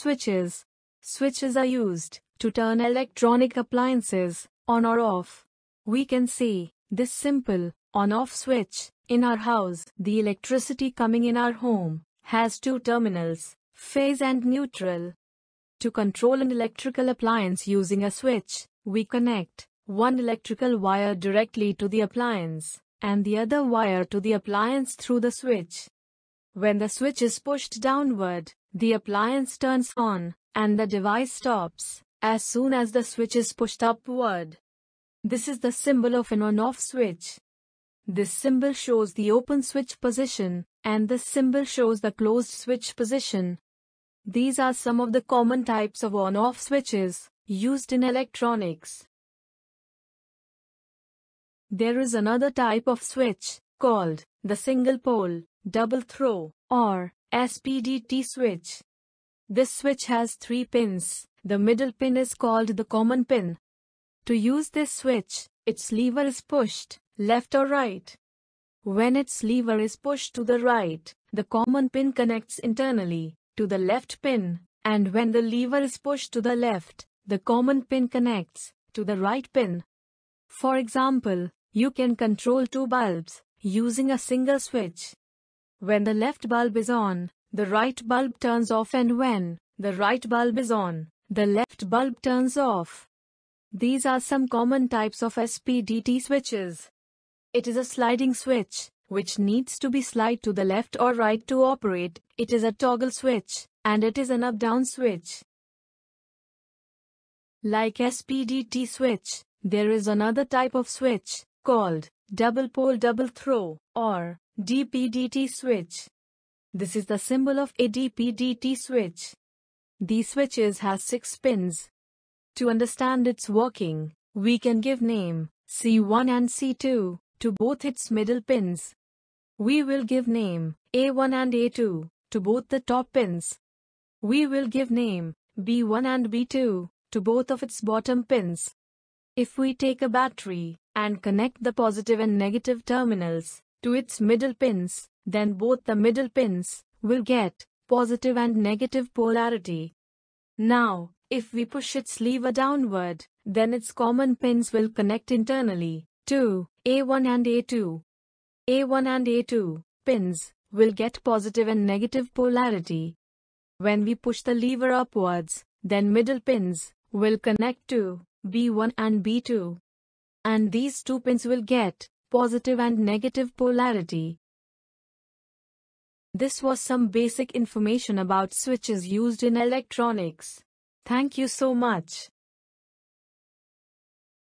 Switches. Switches are used to turn electronic appliances on or off. We can see this simple on-off switch in our house. The electricity coming in our home has two terminals, phase and neutral. To control an electrical appliance using a switch, we connect one electrical wire directly to the appliance and the other wire to the appliance through the switch. When the switch is pushed downward, the appliance turns on, and the device stops, as soon as the switch is pushed upward. This is the symbol of an on-off switch. This symbol shows the open switch position, and this symbol shows the closed switch position. These are some of the common types of on-off switches used in electronics. There is another type of switch, called the single pole, double throw, or SPDT switch. This switch has three pins. The middle pin is called the common pin. To use this switch, its lever is pushed, left or right. When its lever is pushed to the right, the common pin connects internally to the left pin, and when the lever is pushed to the left, the common pin connects to the right pin. For example, you can control two bulbs using a single switch. When the left bulb is on, the right bulb turns off and when the right bulb is on, the left bulb turns off. These are some common types of SPDT switches. It is a sliding switch, which needs to be slide to the left or right to operate. It is a toggle switch, and it is an up-down switch. Like SPDT switch, there is another type of switch, called double pole double throw, or DPDT switch. This is the symbol of a DPDT switch. These switches has 6 pins. To understand its working, we can give name C1 and C2 to both its middle pins. We will give name A1 and A2 to both the top pins. We will give name B1 and B2 to both of its bottom pins. If we take a battery and connect the positive and negative terminals, to its middle pins, then both the middle pins will get positive and negative polarity. Now, if we push its lever downward, then its common pins will connect internally to A1 and A2. A1 and A2 pins will get positive and negative polarity. When we push the lever upwards, then middle pins will connect to B1 and B2. And these two pins will get positive and negative polarity. This was some basic information about switches used in electronics. Thank you so much.